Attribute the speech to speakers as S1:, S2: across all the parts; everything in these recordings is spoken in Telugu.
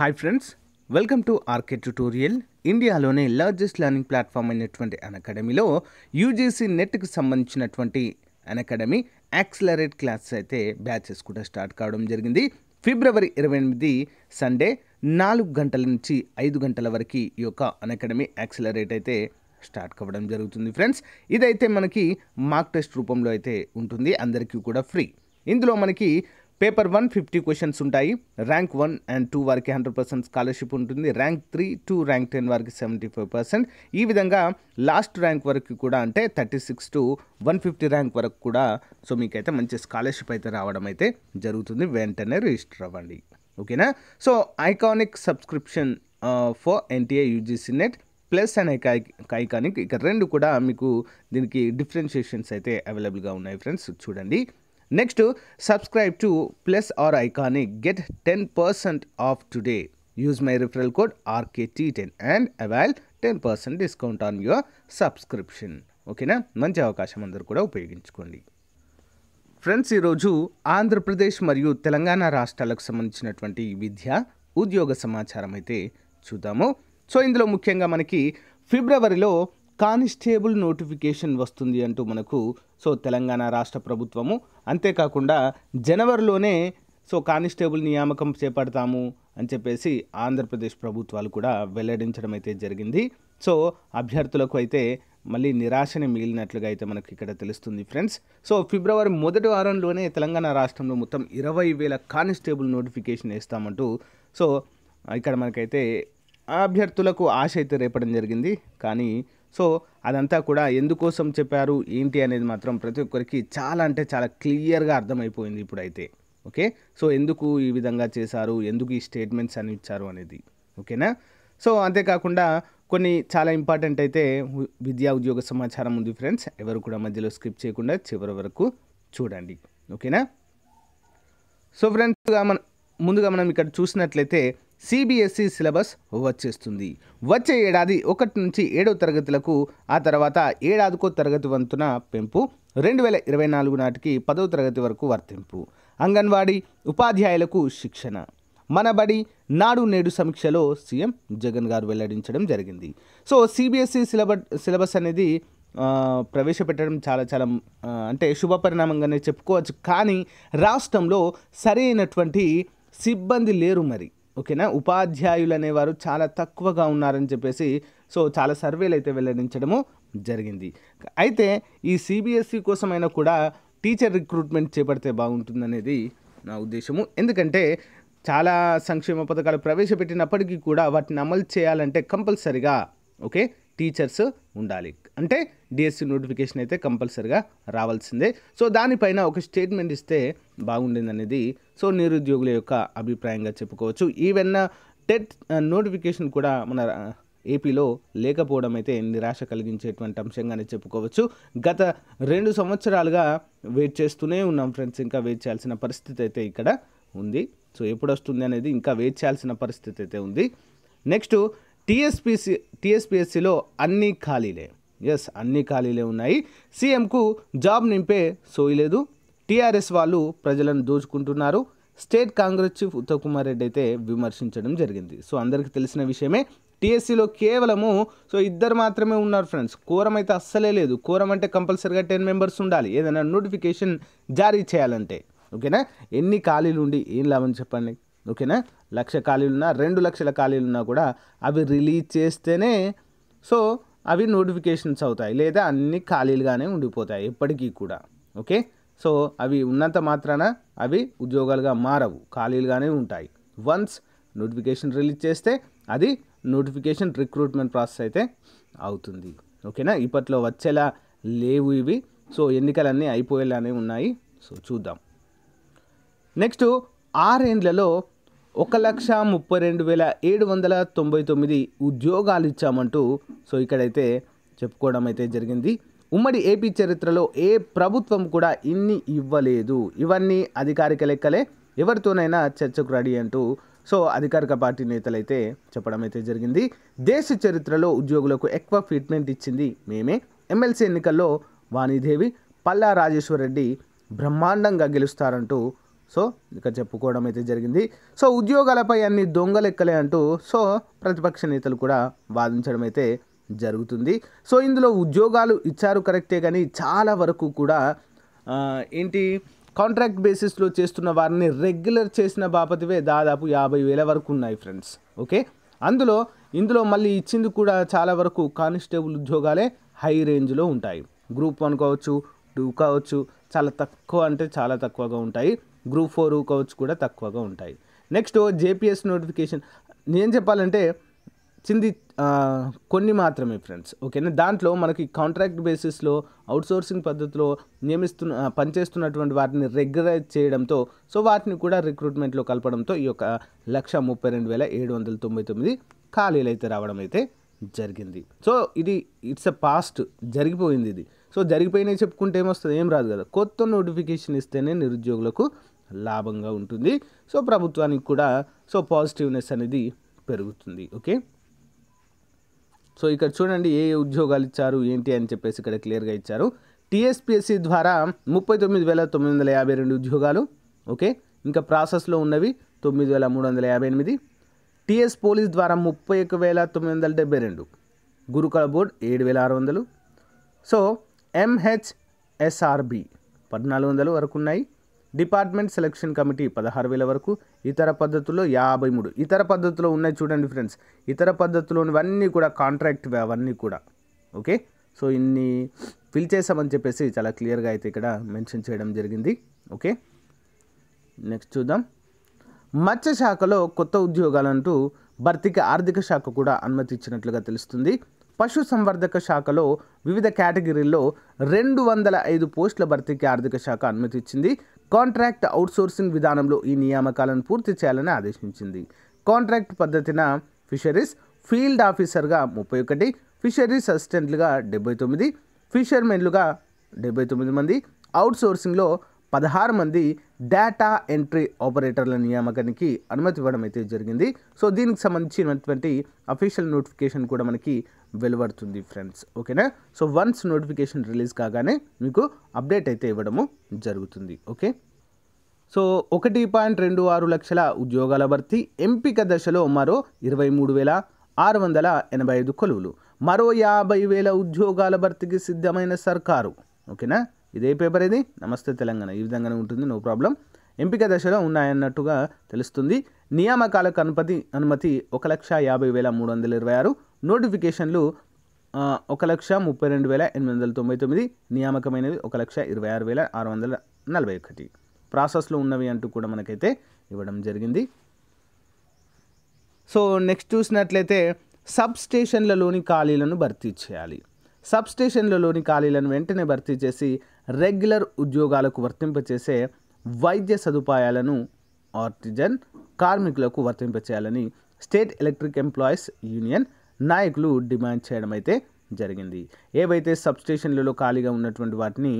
S1: hi friends welcome to RK tutorial ఇండియాలోనే లార్జెస్ట్ లెర్నింగ్ ప్లాట్ఫామ్ అయినటువంటి అనకాడమీలో యూజీసీ నెట్కి సంబంధించినటువంటి అనకాడమీ యాక్సిలరేట్ క్లాసెస్ అయితే బ్యాచెస్ కూడా స్టార్ట్ కావడం జరిగింది ఫిబ్రవరి ఇరవై ఎనిమిది సండే నాలుగు గంటల నుంచి ఐదు గంటల వరకు ఈ యొక్క అనకాడమీ యాక్సిలరేట్ అయితే స్టార్ట్ కావడం జరుగుతుంది ఫ్రెండ్స్ ఇదైతే మనకి మార్క్ టెస్ట్ రూపంలో అయితే ఉంటుంది అందరికీ కూడా ఫ్రీ ఇందులో మనకి పేపర్ వన్ ఫిఫ్టీ క్వశ్చన్స్ ఉంటాయి ర్యాంక్ వన్ అండ్ టూ వారికి హండ్రెడ్ పర్సెంట్ స్కాలర్షిప్ ఉంటుంది rank three to rank ten వారికి సెవెంటీ ఫైవ్ పర్సెంట్ ఈ విధంగా లాస్ట్ ర్యాంక్ వరకు కూడా అంటే thirty six to one fifty rank వరకు కూడా సో మీకైతే మంచి స్కాలర్షిప్ అయితే రావడం అయితే జరుగుతుంది వెంటనే రిజిస్టర్ అవ్వండి ఓకేనా so iconic subscription for NTA UGC NET plus and iconic ఇక రెండు కూడా మీకు దీనికి డిఫరెన్షియేషన్స్ అయితే అవైలబుల్గా ఉన్నాయి ఫ్రెండ్స్ చూడండి next subscribe to plus or iconic get ten percent off today use my referral code RKT ten and avail ten percent discount on your subscription ఓకేనా మంచి అవకాశం అందరూ కూడా ఉపయోగించుకోండి ఫ్రెండ్స్ ఈరోజు ఆంధ్రప్రదేశ్ మరియు తెలంగాణ రాష్ట్రాలకు సంబంధించినటువంటి విద్య ఉద్యోగ సమాచారం అయితే చూద్దాము సో ఇందులో ముఖ్యంగా మనకి ఫిబ్రవరిలో కానిస్టేబుల్ నోటిఫికేషన్ వస్తుంది అంటూ మనకు సో తెలంగాణ రాష్ట్ర ప్రభుత్వము అంతేకాకుండా జనవరిలోనే సో కానిస్టేబుల్ నియామకం చేపడతాము అని చెప్పేసి ఆంధ్రప్రదేశ్ ప్రభుత్వాలు కూడా వెల్లడించడం అయితే జరిగింది సో అభ్యర్థులకు అయితే మళ్ళీ నిరాశని మిగిలినట్లుగా అయితే మనకు ఇక్కడ తెలుస్తుంది ఫ్రెండ్స్ సో ఫిబ్రవరి మొదటి వారంలోనే తెలంగాణ రాష్ట్రంలో మొత్తం ఇరవై వేల కానిస్టేబుల్ నోటిఫికేషన్ వేస్తామంటూ సో ఇక్కడ మనకైతే అభ్యర్థులకు ఆశ అయితే రేపడం జరిగింది కానీ సో అదంతా కూడా ఎందుకోసం చెప్పారు ఏంటి అనేది మాత్రం ప్రతి ఒక్కరికి చాలా అంటే చాలా క్లియర్గా అర్థమైపోయింది ఇప్పుడైతే ఓకే సో ఎందుకు ఈ విధంగా చేశారు ఎందుకు ఈ స్టేట్మెంట్స్ అని ఇచ్చారు అనేది ఓకేనా సో అంతేకాకుండా కొన్ని చాలా ఇంపార్టెంట్ అయితే విద్యా ఉద్యోగ సమాచారం ఉంది ఫ్రెండ్స్ ఎవరు కూడా మధ్యలో స్కిప్ చేయకుండా చివరి వరకు చూడండి ఓకేనా సో ఫ్రెండ్స్గా మన ముందుగా మనం ఇక్కడ చూసినట్లయితే సిబిఎస్ఈ సిలబస్ వచ్చేస్తుంది వచ్చే ఏడాది ఒకటి నుంచి ఏడో తరగతులకు ఆ తర్వాత ఏడాదికో తరగతి వంతున పెంపు రెండు వేల ఇరవై నాలుగు నాటికి పదవ తరగతి వరకు వర్తింపు అంగన్వాడీ ఉపాధ్యాయులకు శిక్షణ మనబడి నాడు నేడు సమీక్షలో సీఎం జగన్ గారు వెల్లడించడం జరిగింది సో సిబిఎస్ఈ సిలబస్ సిలబస్ అనేది ప్రవేశపెట్టడం చాలా చాలా అంటే శుభ పరిణామంగానే చెప్పుకోవచ్చు కానీ రాష్ట్రంలో సరైనటువంటి సిబ్బంది లేరు మరి ఓకేనా ఉపాధ్యాయులు అనేవారు చాలా తక్కువగా ఉన్నారని చెప్పేసి సో చాలా సర్వేలు అయితే వెల్లడించడము జరిగింది అయితే ఈ సిబిఎస్ఈ కోసమైనా కూడా టీచర్ రిక్రూట్మెంట్ చేపడితే బాగుంటుందనేది నా ఉద్దేశము ఎందుకంటే చాలా సంక్షేమ పథకాలు ప్రవేశపెట్టినప్పటికీ కూడా వాటిని అమలు చేయాలంటే కంపల్సరిగా ఓకే టీచర్స్ ఉండాలి అంటే డిఎస్సి నోటిఫికేషన్ అయితే కంపల్సరిగా రావాల్సిందే సో దానిపైన ఒక స్టేట్మెంట్ ఇస్తే బాగుండేదనేది సో నిరుద్యోగుల యొక్క అభిప్రాయంగా చెప్పుకోవచ్చు ఈవెన్ టెట్ నోటిఫికేషన్ కూడా మన ఏపీలో లేకపోవడం అయితే నిరాశ కలిగించేటువంటి అంశంగానే చెప్పుకోవచ్చు గత రెండు సంవత్సరాలుగా వెయిట్ చేస్తూనే ఉన్నాం ఫ్రెండ్స్ ఇంకా వెయిట్ చేయాల్సిన పరిస్థితి అయితే ఇక్కడ ఉంది సో ఎప్పుడు వస్తుంది అనేది ఇంకా వెయిట్ చేయాల్సిన పరిస్థితి అయితే ఉంది నెక్స్ట్ టీఎస్పీసీ టీఎస్పీఎస్సీలో అన్ని ఖాళీలే ఎస్ అన్ని ఖాళీలే ఉన్నాయి సీఎంకు జాబ్ నింపే సోయలేదు టీఆర్ఎస్ వాళ్ళు ప్రజలను దోచుకుంటున్నారు స్టేట్ కాంగ్రెస్ చీఫ్ ఉత్తమ్ కుమార్ రెడ్డి అయితే విమర్శించడం జరిగింది సో అందరికీ తెలిసిన విషయమే టీఎస్సీలో కేవలము సో ఇద్దరు మాత్రమే ఉన్నారు ఫ్రెండ్స్ కోరం అయితే అస్సలే లేదు కోరం అంటే కంపల్సరీగా టెన్ మెంబర్స్ ఉండాలి ఏదైనా నోటిఫికేషన్ జారీ చేయాలంటే ఓకేనా ఎన్ని ఖాళీలు ఉండి ఏం లాభం చెప్పండి ఓకేనా లక్ష ఖాళీలు ఉన్నా రెండు లక్షల ఖాళీలు ఉన్నా కూడా అవి రిలీజ్ చేస్తేనే సో అవి నోటిఫికేషన్స్ అవుతాయి లేదా అన్ని ఖాళీలుగానే ఉండిపోతాయి ఎప్పటికీ కూడా ఓకే సో అవి ఉన్నంత మాత్రాన అవి ఉద్యోగాలుగా మారవు ఖాళీలుగానే ఉంటాయి వన్స్ నోటిఫికేషన్ రిలీజ్ చేస్తే అది నోటిఫికేషన్ రిక్రూట్మెంట్ ప్రాసెస్ అయితే అవుతుంది ఓకేనా ఇప్పట్లో వచ్చేలా లేవు ఇవి సో ఎన్నికలన్నీ అయిపోయేలానే ఉన్నాయి సో చూద్దాం నెక్స్ట్ ఆరేండ్లలో ఒక లక్ష ముప్పై రెండు వేల ఏడు వందల తొంభై తొమ్మిది ఉద్యోగాలు ఇచ్చామంటూ సో ఇక్కడైతే చెప్పుకోవడం అయితే జరిగింది ఉమ్మడి ఏపీ చరిత్రలో ఏ ప్రభుత్వం కూడా ఇన్ని ఇవ్వలేదు ఇవన్నీ అధికారిక లెక్కలే ఎవరితోనైనా చర్చకు రెడీ అంటూ సో అధికారిక పార్టీ నేతలైతే చెప్పడం అయితే జరిగింది దేశ చరిత్రలో ఉద్యోగులకు ఎక్కువ ఫిట్మెంట్ ఇచ్చింది మేమే ఎమ్మెల్సీ ఎన్నికల్లో వాణిదేవి పల్లా రెడ్డి బ్రహ్మాండంగా గెలుస్తారంటూ సో ఇక్కడ చెప్పుకోవడం అయితే జరిగింది సో ఉద్యోగాలపై అన్ని దొంగలెక్కలే అంటూ సో ప్రతిపక్ష నేతలు కూడా వాదించడం అయితే జరుగుతుంది సో ఇందులో ఉద్యోగాలు ఇచ్చారు కరెక్టే కానీ చాలా వరకు కూడా ఏంటి కాంట్రాక్ట్ బేసిస్లో చేస్తున్న వారిని రెగ్యులర్ చేసిన బాపతివే దాదాపు యాభై వేల వరకు ఉన్నాయి ఫ్రెండ్స్ ఓకే అందులో ఇందులో మళ్ళీ ఇచ్చింది కూడా చాలా వరకు కానిస్టేబుల్ ఉద్యోగాలే హై రేంజ్లో ఉంటాయి గ్రూప్ వన్ కావచ్చు టూ కావచ్చు చాలా తక్కువ అంటే చాలా తక్కువగా ఉంటాయి గ్రూప్ ఫోర్ కవర్స్ కూడా తక్కువగా ఉంటాయి నెక్స్ట్ జేపీఎస్ నోటిఫికేషన్ నేను చెప్పాలంటే చింది కొన్ని మాత్రమే ఫ్రెండ్స్ ఓకేనా దాంట్లో మనకి కాంట్రాక్ట్ బేసిస్లో అవుట్సోర్సింగ్ పద్ధతిలో నియమిస్తున్న పనిచేస్తున్నటువంటి వాటిని రెగ్యులైజ్ చేయడంతో సో వాటిని కూడా రిక్రూట్మెంట్లో కలపడంతో ఈ యొక్క లక్ష ముప్పై రెండు వేల ఏడు వందల తొంభై తొమ్మిది ఖాళీలు అయితే రావడం అయితే జరిగింది సో ఇది ఇట్స్ అ పాస్ట్ జరిగిపోయింది ఇది సో జరిగిపోయినాయి చెప్పుకుంటే ఏమొస్తుంది ఏం రాదు కదా కొత్త నోటిఫికేషన్ ఇస్తేనే నిరుద్యోగులకు లాభంగా ఉంటుంది సో ప్రభుత్వానికి కూడా సో పాజిటివ్నెస్ అనేది పెరుగుతుంది ఓకే సో ఇక్కడ చూడండి ఏ ఉద్యోగాలు ఇచ్చారు ఏంటి అని చెప్పేసి ఇక్కడ క్లియర్గా ఇచ్చారు టీఎస్పిఎస్సి ద్వారా ముప్పై తొమ్మిది వేల తొమ్మిది వందల యాభై రెండు ఉద్యోగాలు ఓకే ఇంకా ప్రాసెస్లో ఉన్నవి తొమ్మిది వేల మూడు వందల యాభై ఎనిమిది టీఎస్ పోలీస్ ద్వారా ముప్పై ఒక వేల తొమ్మిది వందల డెబ్బై రెండు గురుకుల బోర్డు ఏడు వేల ఆరు వందలు సో ఎంహెచ్ఎస్ఆర్బి పద్నాలుగు వందల వరకు ఉన్నాయి డిపార్ట్మెంట్ సెలక్షన్ కమిటీ పదహారు వేల వరకు ఇతర పద్ధతుల్లో యాభై మూడు ఇతర పద్ధతిలో ఉన్నాయి చూడండి ఫ్రెండ్స్ ఇతర పద్ధతిలోనివన్నీ కూడా కాంట్రాక్ట్ అవన్నీ కూడా ఓకే సో ఇన్ని ఫిల్ చేసామని చెప్పేసి చాలా క్లియర్గా అయితే ఇక్కడ మెన్షన్ చేయడం జరిగింది ఓకే నెక్స్ట్ చూద్దాం మత్స్య శాఖలో కొత్త ఉద్యోగాలంటూ భర్తీకి ఆర్థిక శాఖ కూడా అనుమతి ఇచ్చినట్లుగా తెలుస్తుంది పశుసంవర్ధక శాఖలో వివిధ కేటగిరీల్లో రెండు వందల ఐదు పోస్టుల భర్తీకి ఆర్థిక శాఖ అనుమతిచ్చింది కాంట్రాక్ట్ అవుట్సోర్సింగ్ విధానంలో ఈ నియామకాలను పూర్తి చేయాలని ఆదేశించింది కాంట్రాక్ట్ పద్ధతిన ఫిషరీస్ ఫీల్డ్ ఆఫీసర్గా ముప్పై ఒకటి ఫిషరీస్ అసిస్టెంట్లుగా డెబ్బై తొమ్మిది ఫిషర్మెన్లుగా డెబ్బై తొమ్మిది మంది అవుట్సోర్సింగ్లో పదహారు మంది డేటా ఎంట్రీ ఆపరేటర్ల నియామకానికి అనుమతి ఇవ్వడం అయితే జరిగింది సో దీనికి సంబంధించినటువంటి అఫీషియల్ నోటిఫికేషన్ కూడా మనకి వెలువడుతుంది ఫ్రెండ్స్ ఓకేనా సో వన్స్ నోటిఫికేషన్ రిలీజ్ కాగానే మీకు అప్డేట్ అయితే ఇవ్వడము జరుగుతుంది ఓకే సో ఒకటి పాయింట్ రెండు ఆరు లక్షల ఉద్యోగాల భర్తీ ఎంపిక దశలో మరో ఇరవై మూడు వేల ఆరు వందల ఎనభై ఐదు కొలువులు మరో యాభై వేల ఉద్యోగాల భర్తీకి సిద్ధమైన సర్కారు ఓకేనా ఇదే పేపర్ ఇది నమస్తే తెలంగాణ ఈ విధంగానే ఉంటుంది నో ప్రాబ్లం ఎంపిక దశలో ఉన్నాయన్నట్టుగా తెలుస్తుంది నియామకాలకు అనుమతి అనుమతి ఒక లక్ష యాభై వేల మూడు వందల ఇరవై ఆరు నోటిఫికేషన్లు ఒక లక్ష ముప్పై రెండు వేల ఎనిమిది వందల తొంభై తొమ్మిది నియామకమైనవి ఒక లక్ష ఇరవై ఆరు వేల ఆరు వందల నలభై ఒకటి ప్రాసెస్లో ఉన్నవి అంటూ కూడా మనకైతే ఇవ్వడం జరిగింది సో నెక్స్ట్ చూసినట్లయితే సబ్ స్టేషన్లలోని ఖాళీలను భర్తీ చేయాలి సబ్ స్టేషన్లలోని ఖాళీలను వెంటనే భర్తీ చేసి రెగ్యులర్ ఉద్యోగాలకు వర్తింపచేసే వైద్య సదుపాయాలను ఆర్టిజన్ కార్మికులకు వర్తింపచేయాలని స్టేట్ ఎలక్ట్రిక్ ఎంప్లాయీస్ యూనియన్ నాయకులు డిమాండ్ చేయడం అయితే జరిగింది ఏవైతే సబ్స్టేషన్లలో ఖాళీగా ఉన్నటువంటి వాటిని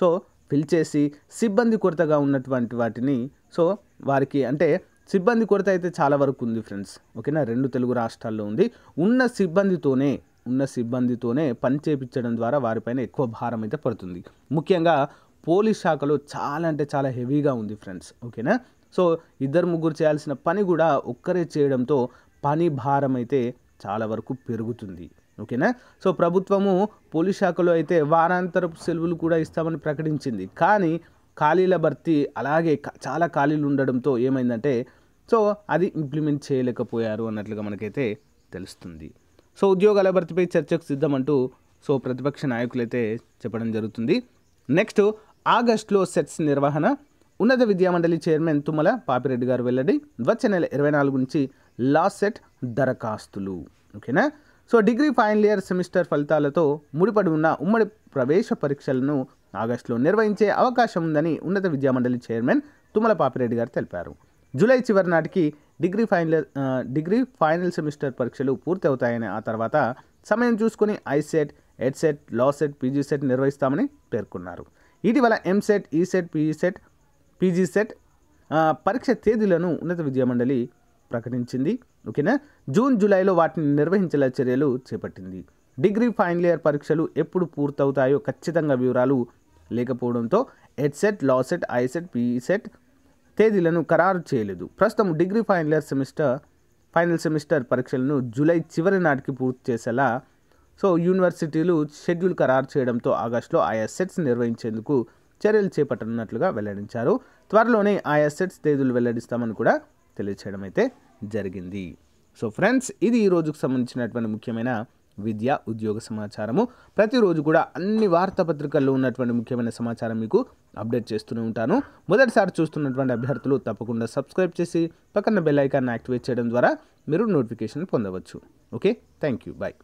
S1: సో ఫిల్ చేసి సిబ్బంది కొరతగా ఉన్నటువంటి వాటిని సో వారికి అంటే సిబ్బంది కొరత అయితే చాలా వరకు ఉంది ఫ్రెండ్స్ ఓకేనా రెండు తెలుగు రాష్ట్రాల్లో ఉంది ఉన్న సిబ్బందితోనే ఉన్న సిబ్బందితోనే పని చేపించడం ద్వారా వారిపైన ఎక్కువ భారం అయితే పడుతుంది ముఖ్యంగా పోలీస్ శాఖలో చాలా అంటే చాలా హెవీగా ఉంది ఫ్రెండ్స్ ఓకేనా సో ఇద్దరు ముగ్గురు చేయాల్సిన పని కూడా ఒక్కరే చేయడంతో పని భారం అయితే చాలా వరకు పెరుగుతుంది ఓకేనా సో ప్రభుత్వము పోలీస్ శాఖలో అయితే వారాంతరపు సెలవులు కూడా ఇస్తామని ప్రకటించింది కానీ ఖాళీల భర్తీ అలాగే చాలా ఖాళీలు ఉండడంతో ఏమైందంటే సో అది ఇంప్లిమెంట్ చేయలేకపోయారు అన్నట్లుగా మనకైతే తెలుస్తుంది సో ఉద్యోగాల భర్తీపై చర్చకు సిద్ధమంటూ సో ప్రతిపక్ష నాయకులైతే చెప్పడం జరుగుతుంది నెక్స్ట్ ఆగస్టులో సెట్స్ నిర్వహణ ఉన్నత విద్యామండలి చైర్మన్ తుమ్మల పాపిరెడ్డి గారు వెల్లడి వచ్చే నెల ఇరవై నాలుగు నుంచి లా సెట్ దరఖాస్తులు ఓకేనా so degree final year semester ఫలితాలతో ముడిపడి ఉన్న ఉమ్మడి ప్రవేశ పరీక్షలను ఆగస్టులో నిర్వహించే అవకాశం ఉందని ఉన్నత విద్యామండలి చైర్మన్ తుమ్మల పాపిరెడ్డి గారు తెలిపారు జూలై చివరి నాటికి degree final degree final semester పరీక్షలు పూర్తి అవుతాయని ఆ తర్వాత సమయం చూసుకుని ICET EdCET LAWCET PGCET నిర్వహిస్తామని పేర్కొన్నారు ఇటీవల EAMCET ECET PGCET PGCET పరీక్ష తేదీలను ఉన్నత విద్యా మండలి ప్రకటించింది ఓకేనా జూన్ జూలైలో వాటిని నిర్వహించేలా చర్యలు చేపట్టింది డిగ్రీ ఫైనల్ ఇయర్ పరీక్షలు ఎప్పుడు పూర్తవుతాయో ఖచ్చితంగా వివరాలు లేకపోవడంతో హెడ్సెట్ లాసెట్ ఐసెట్ పీఈసెట్ తేదీలను ఖరారు చేయలేదు ప్రస్తుతం degree final year semester final semester పరీక్షలను జూలై చివరి నాటికి పూర్తి చేసేలా సో యూనివర్సిటీలు షెడ్యూల్ ఖరారు చేయడంతో ఆగస్టులో ఆయా సెట్స్ నిర్వహించేందుకు చర్యలు చేపట్టనున్నట్లుగా వెల్లడించారు త్వరలోనే ఆయా సెట్స్ తేదీలు వెల్లడిస్తామని కూడా తెలియచేయడం అయితే జరిగింది సో ఫ్రెండ్స్ ఇది ఈ రోజుకు సంబంధించినటువంటి ముఖ్యమైన విద్య ఉద్యోగ సమాచారము ప్రతిరోజు కూడా అన్ని వార్తాపత్రికల్లో ఉన్నటువంటి ముఖ్యమైన సమాచారం మీకు అప్డేట్ చేస్తూనే ఉంటాను మొదటిసారి చూస్తున్నటువంటి అభ్యర్థులు తప్పకుండా సబ్స్క్రైబ్ చేసి పక్కన బెల్ ఐకాన్ యాక్టివేట్ చేయడం ద్వారా మీరు నోటిఫికేషన్ పొందవచ్చు ఓకే థ్యాంక్ యూ బాయ్